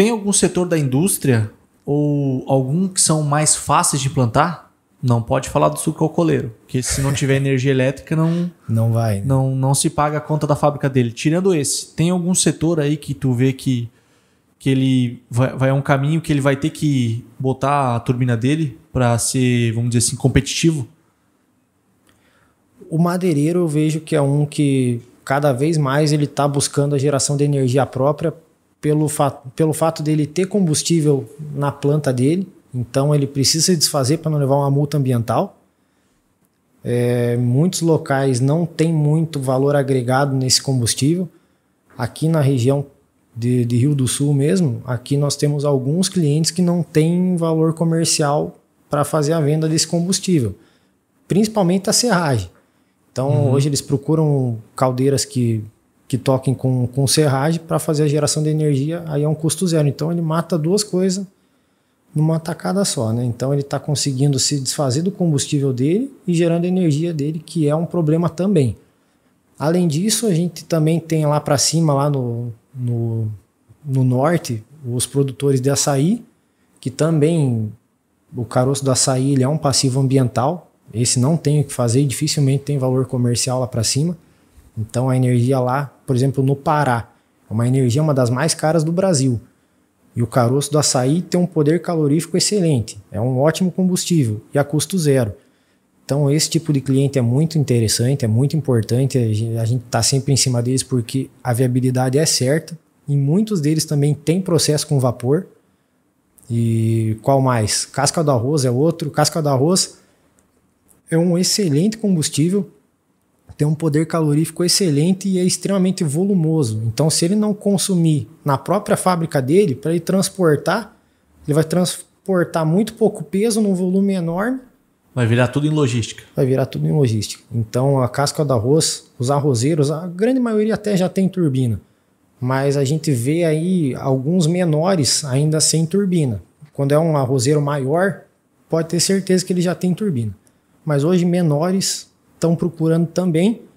Tem algum setor da indústria ou algum que são mais fáceis de plantar? Não pode falar do suco alcooleiro, porque se não tiver energia elétrica não não vai. Não não se paga a conta da fábrica dele. Tirando esse, tem algum setor aí que tu vê que que ele vai, vai é um caminho que ele vai ter que botar a turbina dele para ser, vamos dizer assim, competitivo? O madeireiro eu vejo que é um que cada vez mais ele está buscando a geração de energia própria pelo, fato, pelo fato dele ter combustível na planta dele, então ele precisa se desfazer para não levar uma multa ambiental. É, muitos locais não tem muito valor agregado nesse combustível. Aqui na região de, de, Rio do Sul mesmo, aqui nós temos alguns clientes que não têm valor comercial para fazer a venda desse combustível, principalmente a serragem. Então uhum. hoje eles procuram caldeiras que que toquem com, com serragem para fazer a geração de energia, aí é um custo zero. Então ele mata duas coisas numa tacada só, né? Então ele está conseguindo se desfazer do combustível dele e gerando energia dele, que é um problema também. Além disso, a gente também tem lá para cima, lá no, no, no norte, os produtores de açaí, que também o caroço do açaí ele é um passivo ambiental. Esse não tem o que fazer, dificilmente tem valor comercial lá para cima. Então a energia lá por exemplo, no Pará. É uma energia uma das mais caras do Brasil. E o caroço do açaí tem um poder calorífico excelente, é um ótimo combustível e a custo zero. Então, esse tipo de cliente é muito interessante, é muito importante. A gente está sempre em cima deles porque a viabilidade é certa. E muitos deles também tem processo com vapor. E qual mais? Casca do arroz é outro. Casca do arroz é um excelente combustível tem um poder calorífico excelente e é extremamente volumoso. Então, se ele não consumir na própria fábrica dele, para ele transportar, ele vai transportar muito pouco peso num volume enorme. Vai virar tudo em logística. Vai virar tudo em logística. Então, a casca do arroz, os arrozeiros, a grande maioria até já tem turbina. Mas a gente vê aí alguns menores ainda sem turbina. Quando é um arrozeiro maior, pode ter certeza que ele já tem turbina. Mas hoje, menores estão procurando também